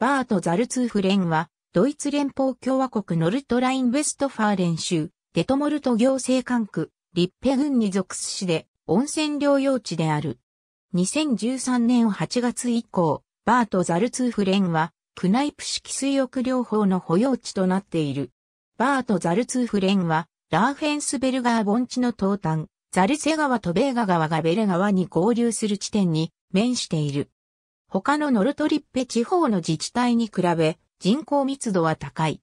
バート・ザルツーフレンは、ドイツ連邦共和国ノルトライン・ウェストファーレン州、デトモルト行政管区、リッペ郡に属す市で、温泉療養地である。2013年8月以降、バート・ザルツーフレンは、クナイプ式水浴療法の保養地となっている。バート・ザルツーフレンは、ラーフェンスベルガー盆地の東端、ザルセ川とベーガ川がベレ川に合流する地点に面している。他のノルトリッペ地方の自治体に比べ人口密度は高い。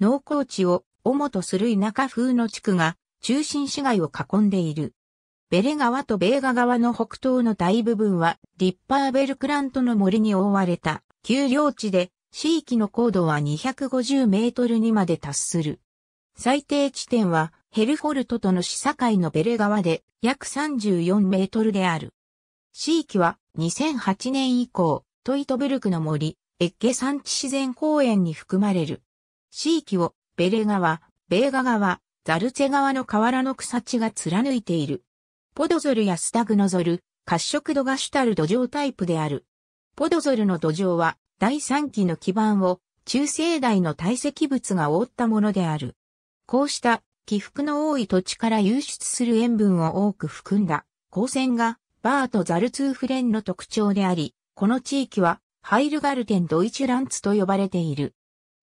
農耕地を主とする田舎風の地区が中心市街を囲んでいる。ベレ川とベーガ川の北東の大部分はリッパーベルクラントの森に覆われた丘陵地で地域の高度は250メートルにまで達する。最低地点はヘルフォルトとの市境のベレ川で約34メートルである。地域は2008年以降、トイトブルクの森、エッゲ山地自然公園に含まれる。地域を、ベレ川、ベーガ川、ザルツェ川の河原の草地が貫いている。ポドゾルやスタグノゾル、褐色土が主たる土壌タイプである。ポドゾルの土壌は、第3期の基盤を、中生代の堆積物が覆ったものである。こうした、起伏の多い土地から湧出する塩分を多く含んだ、光線がバート・ザルツーフレンの特徴であり、この地域はハイルガルテン・ドイチュランツと呼ばれている。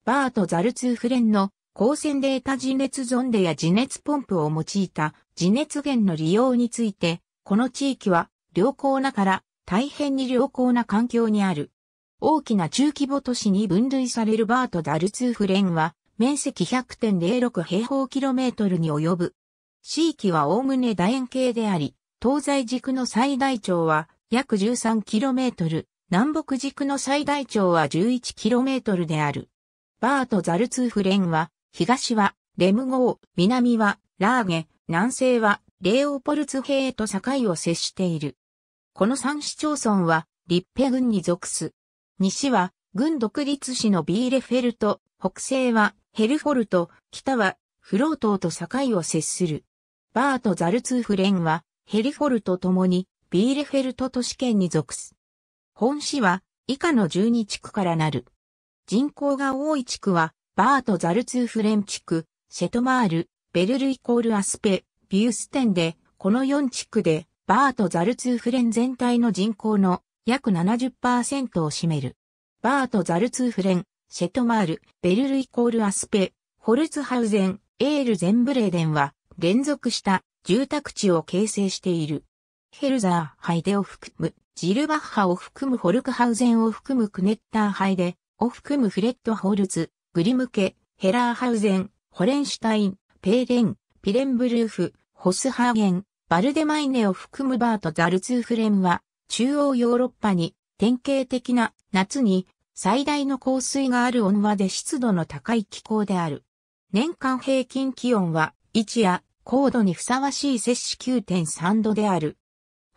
バート・ザルツーフレンの光線データ自熱ゾンデや自熱ポンプを用いた自熱源の利用について、この地域は良好なから大変に良好な環境にある。大きな中規模都市に分類されるバート・ザルツーフレンは面積100.06平方キロメートルに及ぶ。地域は概ね楕円形であり、東西軸の最大長は約 13km、南北軸の最大長は 11km である。バーとザルツーフレンは、東はレム号、南はラーゲ、南西はレオポルツヘへと境を接している。この三市町村は、リッペ郡に属す。西は、郡独立市のビーレフェルト、北西はヘルフォルト、北はフロートと境を接する。バーとザルツーフレンは、ヘリフォルトともにビーレフェルト都市圏に属す。本市は以下の12地区からなる。人口が多い地区はバート・ザルツーフレン地区、シェトマール、ベルルイコールアスペ、ビューステンで、この4地区でバート・ザルツーフレン全体の人口の約70%を占める。バート・ザルツーフレン、シェトマール、ベルルイコールアスペ、ホルツハウゼン、エール・ゼンブレーデンは連続した住宅地を形成している。ヘルザーハイデを含む、ジルバッハを含むホルクハウゼンを含むクネッターハイデを含むフレッドホルツ、グリムケ、ヘラーハウゼン、ホレンシュタイン、ペーレン、ピレンブルーフ、ホスハーゲン、バルデマイネを含むバート・ザルツーフレンは、中央ヨーロッパに典型的な夏に最大の降水がある温和で湿度の高い気候である。年間平均気温は1夜高度にふさわしい摂氏9.3度である。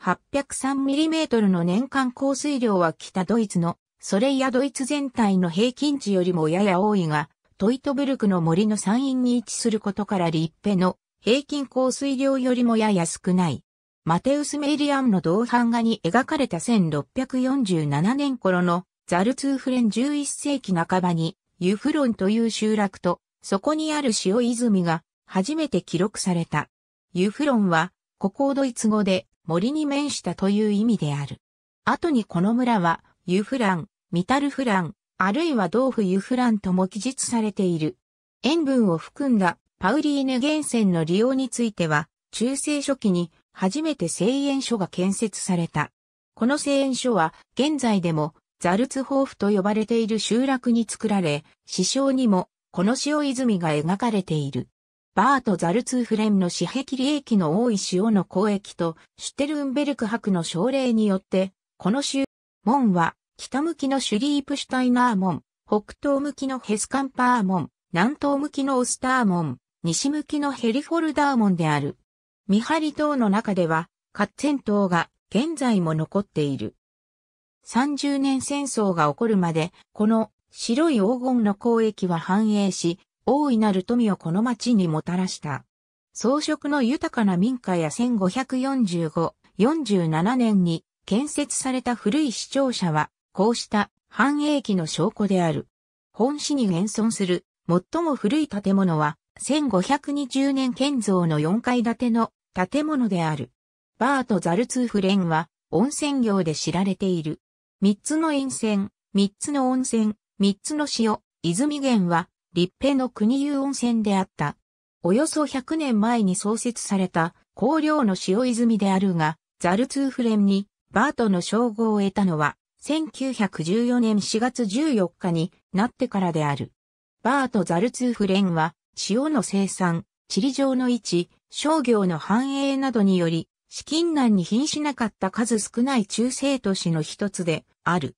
803mm の年間降水量は北ドイツの、それやドイツ全体の平均値よりもやや多いが、トイトブルクの森の山陰に位置することからリッペの平均降水量よりもやや少ない。マテウス・メイリアンの銅版画に描かれた1647年頃のザルツーフレン11世紀半ばにユフロンという集落とそこにある塩泉が初めて記録された。ユフロンは、ここドイツ語で森に面したという意味である。後にこの村は、ユフラン、ミタルフラン、あるいはドーフユフランとも記述されている。塩分を含んだパウリーヌ源泉の利用については、中世初期に初めて製塩所が建設された。この製塩所は現在でもザルツホーフと呼ばれている集落に作られ、市匠にもこの塩泉が描かれている。バート・ザルツーフレンの死壁利益の多い塩の交易と、シュテルンベルク博の奨励によって、この州、門は、北向きのシュリープシュタイナー門、北東向きのヘスカンパー門、南東向きのオスター門、西向きのヘリフォルダー門である。見張り島の中では、カッツェン島が現在も残っている。30年戦争が起こるまで、この白い黄金の交易は繁栄し、大いなる富をこの町にもたらした。装飾の豊かな民家や1545、47年に建設された古い市庁舎は、こうした繁栄期の証拠である。本市に現存する最も古い建物は、1520年建造の4階建ての建物である。バーとザルツーフレンは温泉業で知られている。3つの陰線、3つの温泉、3つの塩、泉源は立平の国有温泉であった。およそ100年前に創設された、香料の塩泉であるが、ザルツーフレンに、バートの称号を得たのは、1914年4月14日になってからである。バート・ザルツーフレンは、塩の生産、地理上の位置、商業の繁栄などにより、資金難に瀕しなかった数少ない中世都市の一つである。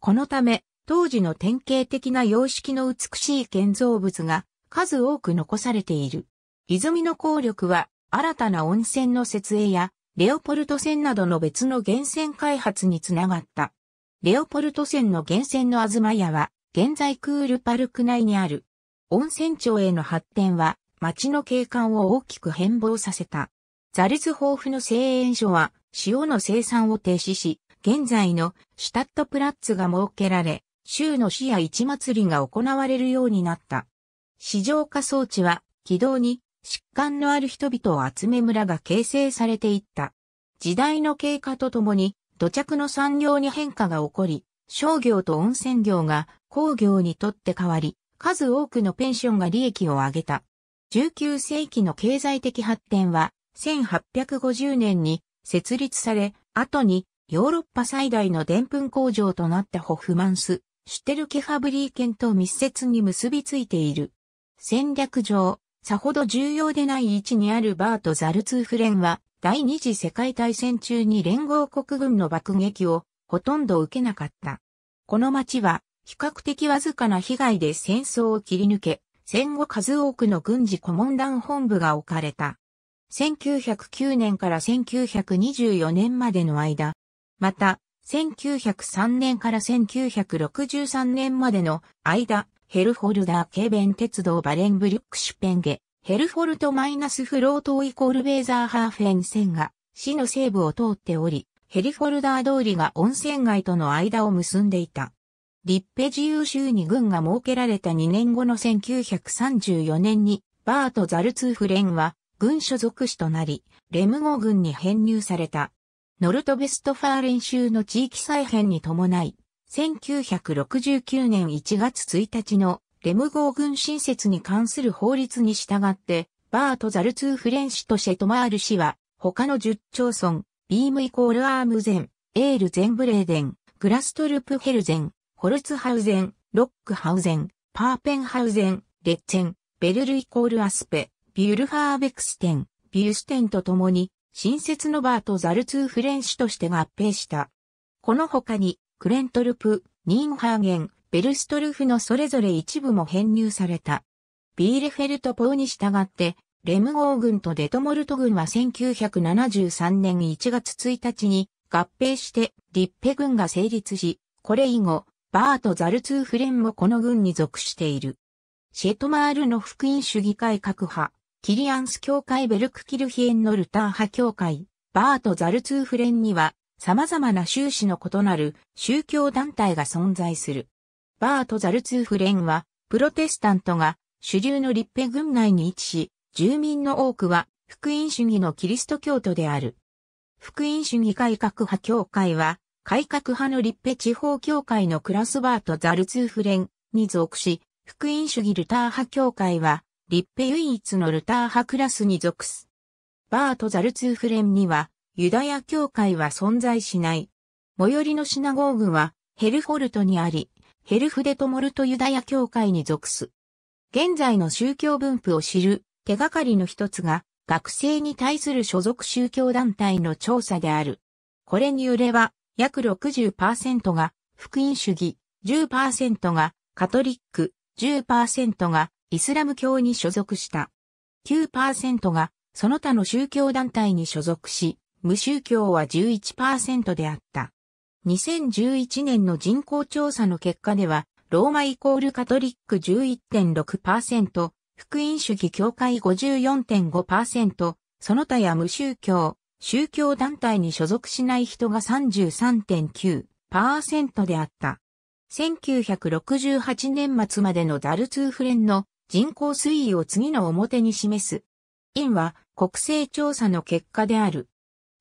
このため、当時の典型的な様式の美しい建造物が数多く残されている。泉の効力は新たな温泉の設営やレオポルト線などの別の源泉開発につながった。レオポルト線の源泉の東屋は現在クールパルク内にある。温泉町への発展は町の景観を大きく変貌させた。ザルツ豊富の製塩所は塩の生産を停止し、現在のシュタットプラッツが設けられ、州の市や市祭りが行われるようになった。市場化装置は、軌道に疾患のある人々を集め村が形成されていった。時代の経過とともに、土着の産業に変化が起こり、商業と温泉業が工業にとって変わり、数多くのペンションが利益を上げた。19世紀の経済的発展は、1850年に設立され、後にヨーロッパ最大の澱粉工場となったホフマンスシュテルケファブリー県と密接に結びついている。戦略上、さほど重要でない位置にあるバート・ザルツーフレンは、第二次世界大戦中に連合国軍の爆撃をほとんど受けなかった。この町は、比較的わずかな被害で戦争を切り抜け、戦後数多くの軍事顧問団本部が置かれた。1909年から1924年までの間、また、1903年から1963年までの間、ヘルフォルダー軽便鉄道バレンブリュックシュペンゲ、ヘルフォルトマイナスフロートイコールベーザーハーフェン線が、市の西部を通っており、ヘルフォルダー通りが温泉街との間を結んでいた。リッペ自由州に軍が設けられた2年後の1934年に、バート・ザルツーフレンは、軍所属士となり、レムゴ軍に編入された。ノルトベストファーレン州の地域再編に伴い、1969年1月1日のレム号軍新設に関する法律に従って、バート・ザルツー・フレンシとシェトマール氏は、他の10町村、ビームイコールアームゼン、エールゼンブレーデン、グラストルプヘルゼン、ホルツハウゼン、ロックハウゼン、パーペンハウゼン、レッツェン、ベルルイコールアスペ、ビュルファーベクステン、ビューステンと共に新設のバーとザルツーフレンシュとして合併した。この他に、クレントルプ、ニンハーゲン、ベルストルフのそれぞれ一部も編入された。ビーレフェルトポーに従って、レムゴー軍とデトモルト軍は1973年1月1日に合併してリッペ軍が成立し、これ以後、バーとザルツーフレンもこの軍に属している。シェトマールの福音主義会各派、キリアンス教会ベルクキルヒエンのルター派教会、バート・ザルツーフレンには、様々な宗旨の異なる宗教団体が存在する。バート・ザルツーフレンは、プロテスタントが主流の立ペ郡内に位置し、住民の多くは福音主義のキリスト教徒である。福音主義改革派教会は、改革派の立ペ地方教会のクラスバート・ザルツーフレンに属し、福音主義ルター派教会は、リッペ唯一のルター派クラスに属す。バート・ザルツーフレンには、ユダヤ教会は存在しない。最寄りのシナゴーグは、ヘルフォルトにあり、ヘルフデトモルトユダヤ教会に属す。現在の宗教分布を知る手がかりの一つが、学生に対する所属宗教団体の調査である。これによれば、約60%が福音主義、10%がカトリック、10%がイスラム教に所属した。9%がその他の宗教団体に所属し、無宗教は11%であった。2011年の人口調査の結果では、ローマイコールカトリック11.6%、福音主義教会54.5%、その他や無宗教、宗教団体に所属しない人が33.9%であった。1968年末までのダルツーフレンの人口推移を次の表に示す。因は国勢調査の結果である。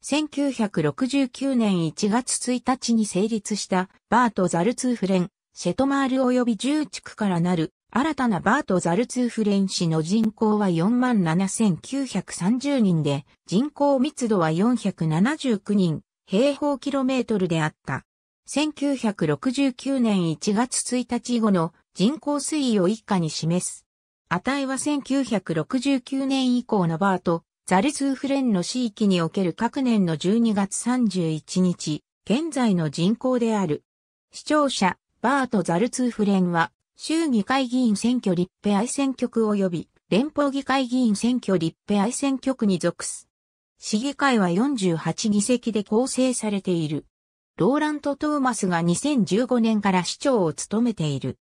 1969年1月1日に成立したバート・ザルツーフレン、シェトマール及び10地区からなる新たなバート・ザルツーフレン市の人口は47,930人で人口密度は479人平方キロメートルであった。1969年1月1日後の人口推移を以下に示す。値は1969年以降のバート、ザルスーフレンの地域における各年の12月31日、現在の人口である。視聴者、バート・ザルツーフレンは、州議会議員選挙立派愛選挙区及び、連邦議会議員選挙立派愛選挙区に属す。市議会は48議席で構成されている。ローラント・トーマスが2015年から市長を務めている。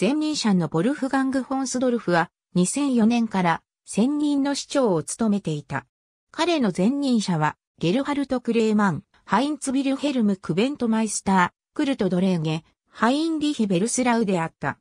前任者のボルフガング・フォンスドルフは2004年から専任の市長を務めていた。彼の前任者はゲルハルト・クレーマン、ハインツ・ビルヘルム・クベントマイスター、クルト・ドレーゲ、ハインリヒ・ベルスラウであった。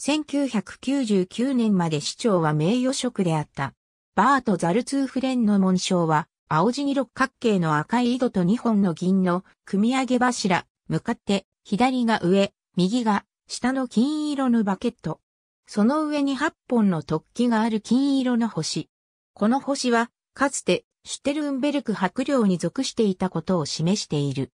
1999年まで市長は名誉職であった。バート・ザルツーフレンの紋章は、青地に六角形の赤い井戸と2本の銀の組み上げ柱、向かって、左が上、右が下の金色のバケット。その上に8本の突起がある金色の星。この星は、かつて、シュテルンベルク白領に属していたことを示している。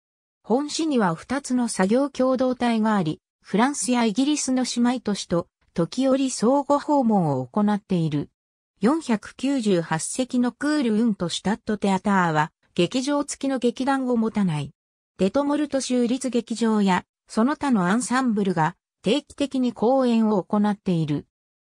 本市には2つの作業共同体があり、フランスやイギリスの姉妹都市と、時折相互訪問を行っている。498席のクールウンとシュタットテアターは、劇場付きの劇団を持たない。デトモルト州立劇場やその他のアンサンブルが定期的に講演を行っている。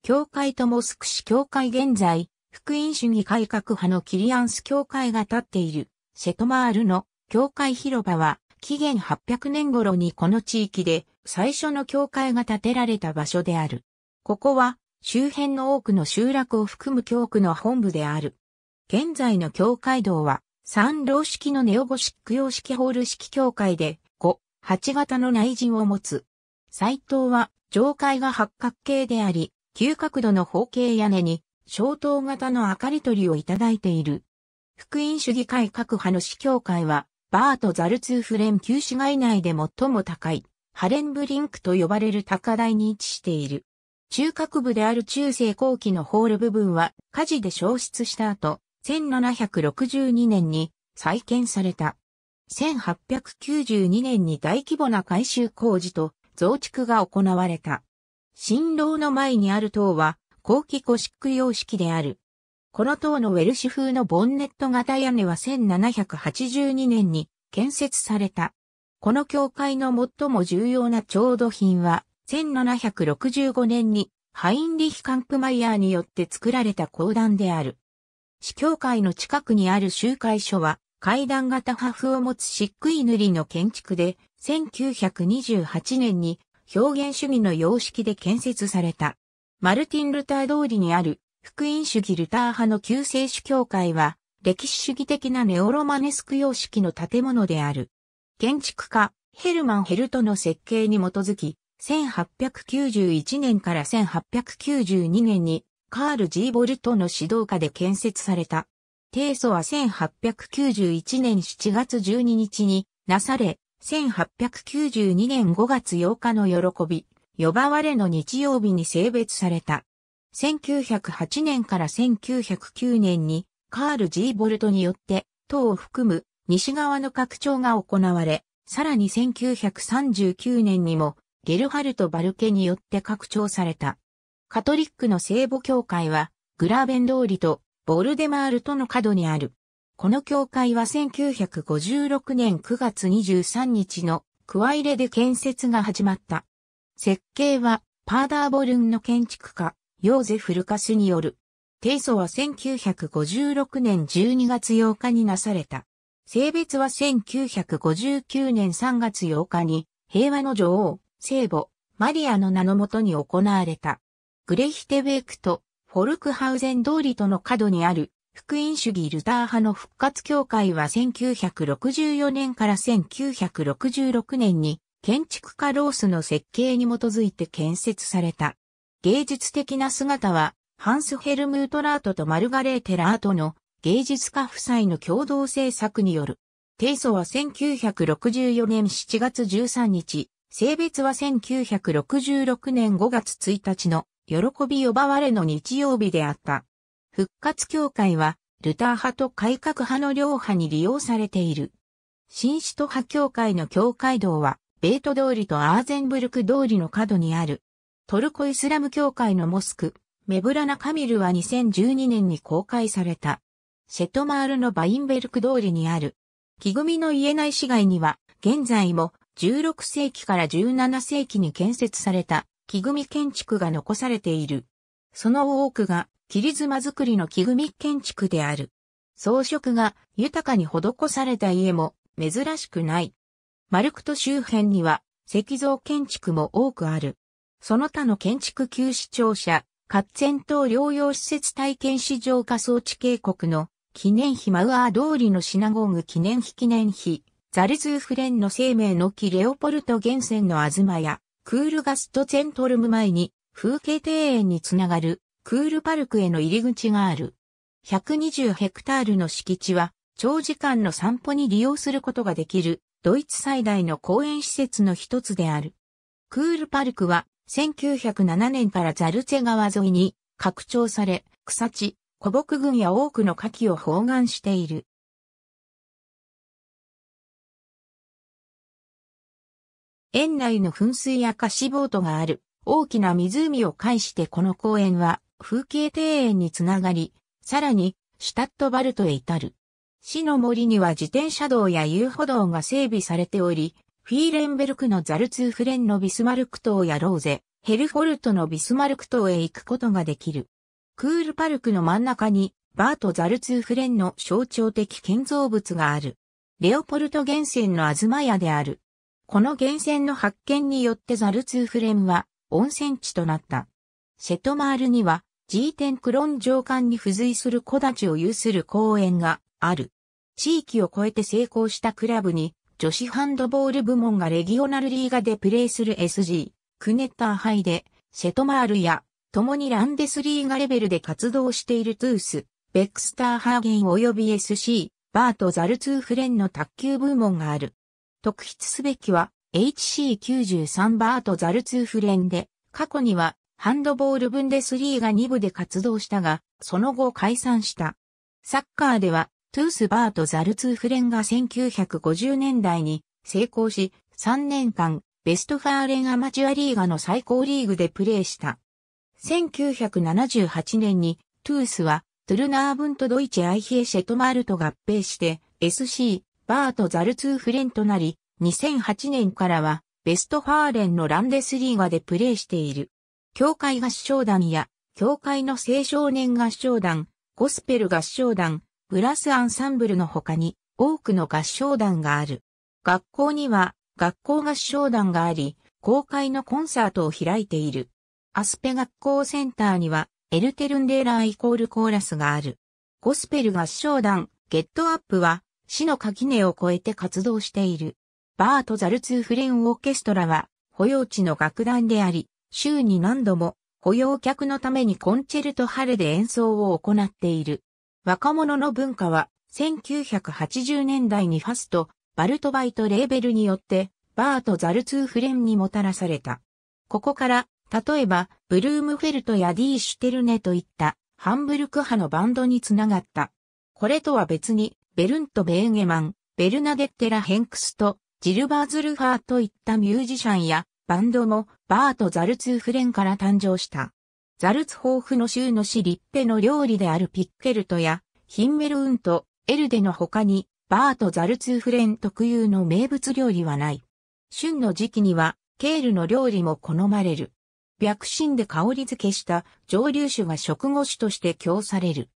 教会とモスク市教会現在、福音主義改革派のキリアンス教会が建っている、セトマールの教会広場は、紀元800年頃にこの地域で最初の教会が建てられた場所である。ここは周辺の多くの集落を含む教区の本部である。現在の教会堂は、三老式のネオゴシック様式ホール式教会で、8型の内陣を持つ。斎藤は上階が八角形であり、急角度の方形屋根に、小灯型の明かり取りをいただいている。福音主義会各派の司教会は、バーとザルツーフレン旧市街内で最も高い、ハレンブリンクと呼ばれる高台に位置している。中核部である中世後期のホール部分は火事で消失した後、1762年に再建された。1892年に大規模な改修工事と増築が行われた。新郎の前にある塔は、後期古式様式である。この塔のウェルシュ風のボンネット型屋根は1782年に建設された。この教会の最も重要な調度品は、1765年にハインリヒ・カンプマイヤーによって作られた公団である。市教会の近くにある集会所は、階段型破風を持つ漆喰塗りの建築で、1928年に表現主義の様式で建設された。マルティン・ルター通りにある福音主義ルター派の救世主教会は、歴史主義的なネオロマネスク様式の建物である。建築家、ヘルマン・ヘルトの設計に基づき、1891年から1892年にカール・ジーボルトの指導下で建設された。提訴は1891年7月12日になされ、1892年5月8日の喜び、呼ばわれの日曜日に性別された。1908年から1909年にカール・ジー・ボルトによって党を含む西側の拡張が行われ、さらに1939年にもゲルハルト・バルケによって拡張された。カトリックの聖母教会はグラーベン通りとボルデマールとの角にある。この教会は1956年9月23日のクワイレで建設が始まった。設計はパーダーボルンの建築家、ヨーゼフ・ルカスによる。提訴は1956年12月8日になされた。性別は1959年3月8日に平和の女王、聖母、マリアの名のもとに行われた。グレヒテベイクとフォルクハウゼン通りとの角にある、福音主義ルター派の復活協会は1964年から1966年に建築家ロースの設計に基づいて建設された。芸術的な姿はハンス・ヘルムートラートとマルガレーテ・ラートの芸術家夫妻の共同制作による。提訴は1964年7月13日、性別は1966年5月1日の喜び呼ばわれの日曜日であった。復活協会は、ルター派と改革派の両派に利用されている。新首都派協会の教会堂は、ベート通りとアーゼンブルク通りの角にある。トルコイスラム教会のモスク、メブラナ・カミルは2012年に公開された。シェトマールのバインベルク通りにある。木組みの言えない市街には、現在も16世紀から17世紀に建設された木組建築が残されている。その多くが切妻作りの木組建築である。装飾が豊かに施された家も珍しくない。丸クト周辺には石像建築も多くある。その他の建築旧市庁舎、活前等療養施設体験市場仮想地渓谷の記念碑マウアー通りのシナゴーグ記念碑記念碑、ザルズーフレンの生命の木レオポルト源泉の東や、クールガストツェントルム前に、風景庭園につながる、クールパルクへの入り口がある。120ヘクタールの敷地は、長時間の散歩に利用することができる、ドイツ最大の公園施設の一つである。クールパルクは、1907年からザルツェ川沿いに拡張され、草地、古木群や多くの夏季を包含している。園内の噴水や貸しボートがある大きな湖を介してこの公園は風景庭園につながり、さらにシュタットバルトへ至る。市の森には自転車道や遊歩道が整備されており、フィーレンベルクのザルツーフレンのビスマルク島やローゼ、ヘルフォルトのビスマルク島へ行くことができる。クールパルクの真ん中にバート・ザルツーフレンの象徴的建造物がある。レオポルト源泉の東屋である。この源泉の発見によってザルツーフレンは温泉地となった。瀬戸トマールには G10 クロン上官に付随する小立を有する公園がある。地域を超えて成功したクラブに女子ハンドボール部門がレギオナルリーガでプレーする SG、クネッターイで、瀬戸トマールや、共にランデスリーガレベルで活動しているトゥース、ベックスターハーゲン及び SC、バートザルツーフレンの卓球部門がある。特筆すべきは HC93 バートザルツーフレンで、過去にはハンドボールブンデスリーが2部で活動したが、その後解散した。サッカーでは、トゥースバートザルツーフレンが1950年代に成功し、3年間、ベストファーレンアマチュアリーガの最高リーグでプレーした。1978年に、トゥースは、トゥルナーブントドイチアイヒエシェトマールと合併して、SC、バート・ザルツーフレンとなり、2008年からは、ベストファーレンのランデスリーガでプレーしている。教会合唱団や、教会の青少年合唱団、ゴスペル合唱団、ブラスアンサンブルの他に、多くの合唱団がある。学校には、学校合唱団があり、公開のコンサートを開いている。アスペ学校センターには、エルテルンデーラーイコールコーラスがある。ゴスペル合唱団、ゲットアップは、市の垣根を越えて活動している。バート・ザルツーフレンオーケストラは、保養地の楽団であり、週に何度も、保養客のためにコンチェルトハレで演奏を行っている。若者の文化は、1980年代にファスト、バルトバイトレーベルによって、バート・ザルツーフレンにもたらされた。ここから、例えば、ブルームフェルトやディー・シュテルネといった、ハンブルク派のバンドにつながった。これとは別に、ベルント・ベーゲマン、ベルナデッテラ・ヘンクスト、ジルバーズルファーといったミュージシャンやバンドもバート・ザルツーフレンから誕生した。ザルツホーフの州の市リッペの料理であるピッケルトやヒンメルウント、エルデの他にバート・ザルツーフレン特有の名物料理はない。旬の時期にはケールの料理も好まれる。白芯で香り付けした蒸留酒が食後酒として供される。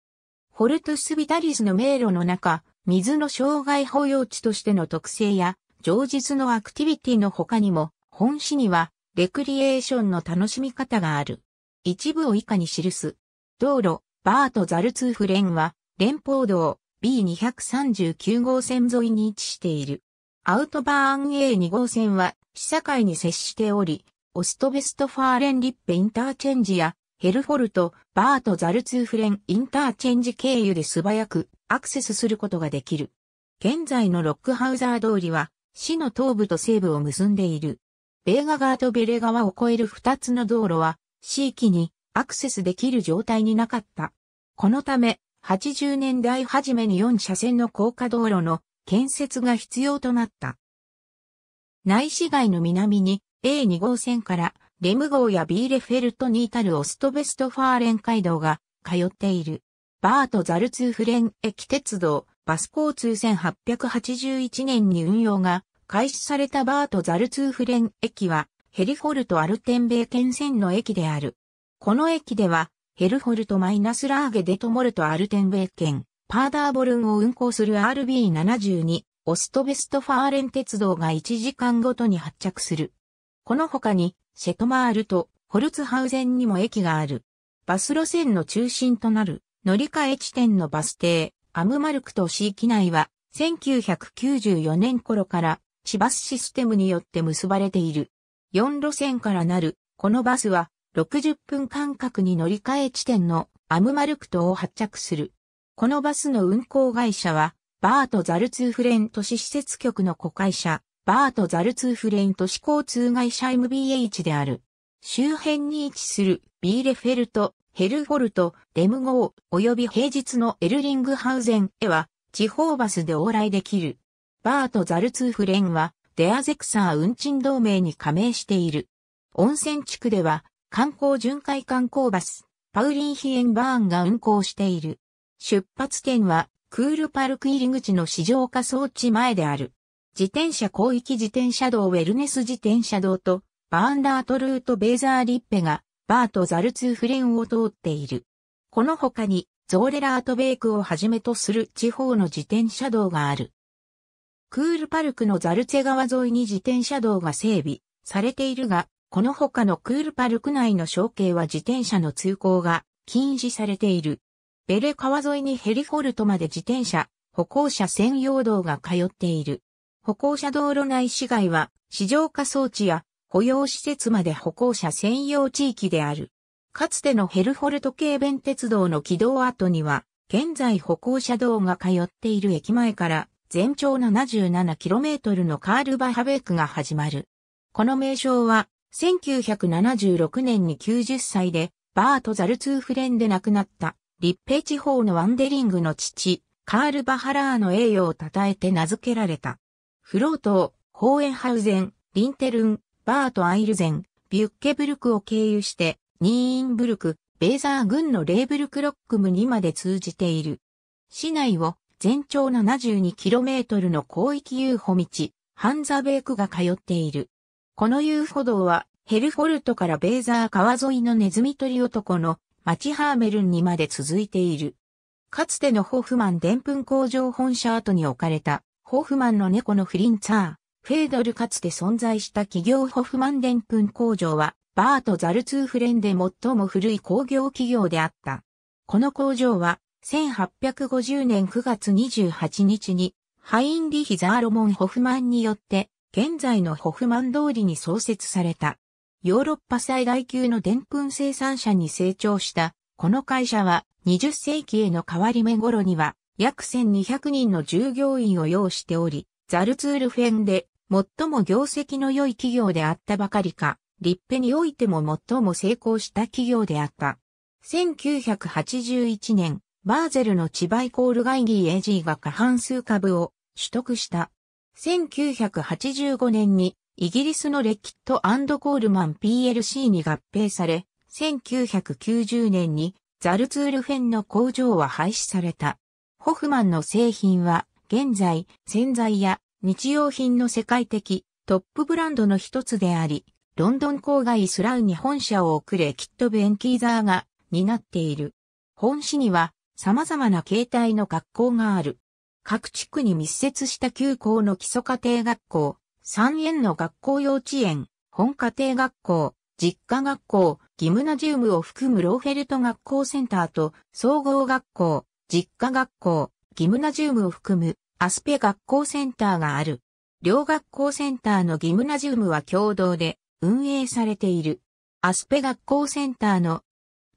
ホルトス・ビタリスの迷路の中、水の障害保養地としての特性や、常実のアクティビティの他にも、本市には、レクリエーションの楽しみ方がある。一部を以下に記す。道路、バート・ザルツーフレンは、連邦道 B239 号線沿いに位置している。アウトバーン A2 号線は、市境に接しており、オストベストファーレンリッペインターチェンジや、ヘルフォルト、バーとザルツーフレンインターチェンジ経由で素早くアクセスすることができる。現在のロックハウザー通りは、市の東部と西部を結んでいる。ベーガ川とベレ川を越える2つの道路は、市域にアクセスできる状態になかった。このため、80年代初めに4車線の高架道路の建設が必要となった。内市街の南に A2 号線からレム号やビーレフェルトに至るオストベストファーレン街道が通っている。バート・ザルツーフレン駅鉄道、バス交通1881年に運用が開始されたバート・ザルツーフレン駅は、ヘリフォルト・アルテンベー県線の駅である。この駅では、ヘルフォルト・マイナス・ラーゲ・デトモルト・アルテンベー県、パーダーボルンを運行する RB72、オストベストファーレン鉄道が1時間ごとに発着する。この他に、シェトマールとホルツハウゼンにも駅がある。バス路線の中心となる乗り換え地点のバス停、アムマルクと市域内は1994年頃から市バスシステムによって結ばれている。4路線からなるこのバスは60分間隔に乗り換え地点のアムマルクトを発着する。このバスの運行会社はバート・ザルツーフレン都市施設局の子会社バート・ザルツーフレン都市交通会社 MBH である。周辺に位置するビーレフェルト、ヘルフォルト、レムゴー、および平日のエルリングハウゼンへは、地方バスで往来できる。バート・ザルツーフレンは、デアゼクサー運賃同盟に加盟している。温泉地区では、観光巡回観光バス、パウリンヒエンバーンが運行している。出発点は、クールパルク入り口の市場化装置前である。自転車広域自転車道ウェルネス自転車道と、バーンダートルートベーザーリッペが、バーとザルツーフレンを通っている。この他に、ゾーレラートベイクをはじめとする地方の自転車道がある。クールパルクのザルツェ川沿いに自転車道が整備されているが、この他のクールパルク内の小径は自転車の通行が禁止されている。ベレ川沿いにヘリフォルトまで自転車、歩行者専用道が通っている。歩行者道路内市街は、市場化装置や保養施設まで歩行者専用地域である。かつてのヘルフォルト軽便鉄道の軌道跡には、現在歩行者道が通っている駅前から全長 77km のカールバハベークが始まる。この名称は、1976年に90歳で、バート・ザルツーフレンで亡くなった、立平地方のワンデリングの父、カール・バハラーの栄誉を称えて名付けられた。フロートー、ホーエンハウゼン、リンテルン、バート・アイルゼン、ビュッケブルクを経由して、ニーインブルク、ベーザー軍のレーブルクロックムにまで通じている。市内を全長 72km の広域遊歩道、ハンザベークが通っている。この遊歩道は、ヘルフォルトからベーザー川沿いのネズミ取り男のマチハーメルンにまで続いている。かつてのホフマン澱粉工場本社跡に置かれたホフマンの猫のフリンツァー、フェードルかつて存在した企業ホフマンデンプン工場は、バート・ザルツーフレンで最も古い工業企業であった。この工場は、1850年9月28日に、ハインリヒ・ザーロモン・ホフマンによって、現在のホフマン通りに創設された。ヨーロッパ最大級の澱粉生産者に成長した、この会社は20世紀への変わり目頃には、約1200人の従業員を要しており、ザルツールフェンで最も業績の良い企業であったばかりか、立派においても最も成功した企業であった。1981年、バーゼルのチバイコールガイギー AG が過半数株を取得した。1985年にイギリスのレキットコールマン PLC に合併され、1990年にザルツールフェンの工場は廃止された。ホフマンの製品は、現在、洗剤や日用品の世界的トップブランドの一つであり、ロンドン郊外スラウに本社を送れキット・ベンキーザーが担っている。本市には様々な形態の学校がある。各地区に密接した旧校の基礎家庭学校、3園の学校幼稚園、本家庭学校、実家学校、ギムナジウムを含むローフェルト学校センターと総合学校、実家学校、ギムナジウムを含むアスペ学校センターがある。両学校センターのギムナジウムは共同で運営されている。アスペ学校センターの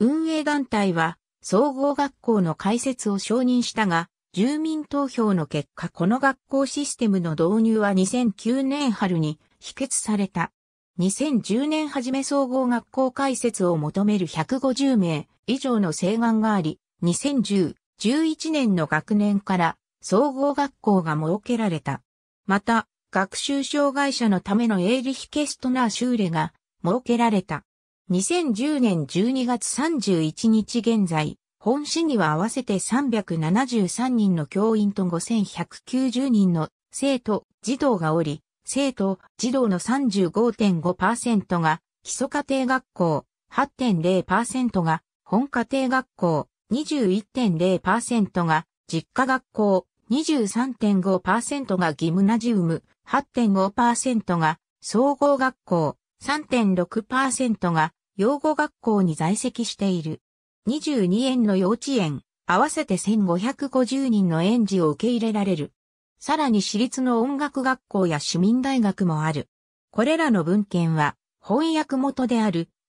運営団体は総合学校の開設を承認したが、住民投票の結果この学校システムの導入は2009年春に否決された。2010年初め総合学校開設を求める150名以上の請願があり、2010 11年の学年から総合学校が設けられた。また、学習障害者のためのエーリヒケストナー修例が設けられた。2010年12月31日現在、本市には合わせて373人の教員と5190人の生徒、児童がおり、生徒、児童の35.5%が基礎家庭学校、8.0%が本家庭学校、21.0%が実家学校、23.5%がギムナジウム、8.5%が総合学校、3.6%が養護学校に在籍している。22園の幼稚園、合わせて1550人の園児を受け入れられる。さらに私立の音楽学校や市民大学もある。これらの文献は翻訳元である